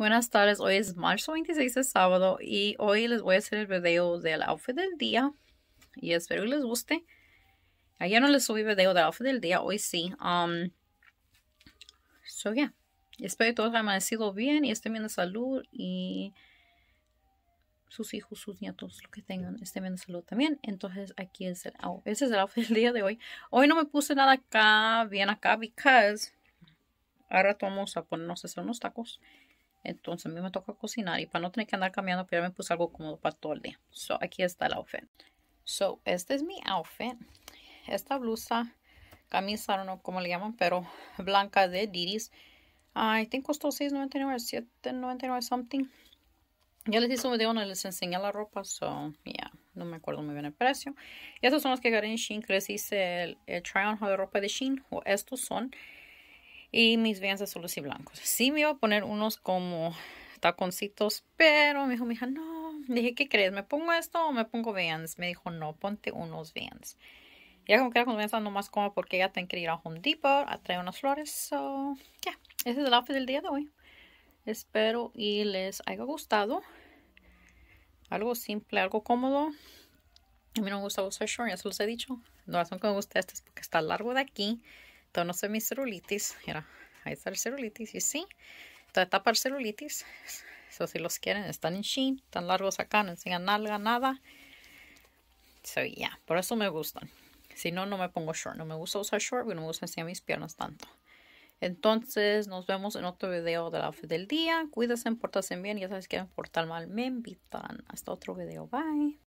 Buenas tardes, hoy es marzo 26 de sábado y hoy les voy a hacer el video del outfit del día y espero que les guste. Ayer no les subí video del outfit del día, hoy sí. Um, so yeah, espero que todos hayan amanecido bien y estén bien de salud y sus hijos, sus nietos, lo que tengan, estén bien de salud también. Entonces aquí es el outfit, ese es el outfit del día de hoy. Hoy no me puse nada acá, bien acá, because ahora vamos a ponernos a hacer unos tacos. Entonces a mí me toca cocinar y para no tener que andar cambiando, pero pues, ya me puse algo cómodo para todo el día. So, aquí está el outfit. So, este es mi outfit. Esta blusa, camisa, no sé cómo le llaman, pero blanca de diris, I think costó $6.99, $7.99 something. Ya les hice un video donde les enseñé la ropa, so, yeah, no me acuerdo muy bien el precio. Y estos son los que gané en Shein, que les hice el, el try-on de ropa de Shein, o estos son y mis Vans azules y blancos. Sí me iba a poner unos como taconcitos, pero me dijo mi hija, no, dije, ¿qué crees? ¿Me pongo esto o me pongo Vans? Me dijo, no, ponte unos Vans. Ya como que era con Vans no más como. porque ya tengo que ir a Home Depot a traer unas flores. So, ya, ese es el outfit del día de hoy. Espero y les haya gustado. Algo simple, algo cómodo. A mí no me gusta usar shorts, ya se los he dicho. La razón que me gusta este es porque está largo de aquí entonces mi celulitis. Mira, ahí está el celulitis. ¿Y sí? Entonces está para el celulitis. Eso si los quieren, están en sheen. Están largos acá, no enseñan nalga, nada. So, ya. Por eso me gustan. Si no, no me pongo short. No me gusta usar short porque no me gusta enseñar mis piernas tanto. Entonces, nos vemos en otro video de la fe del día. Cuídense, portarse bien. Ya sabes que portar mal me invitan. Hasta otro video. Bye.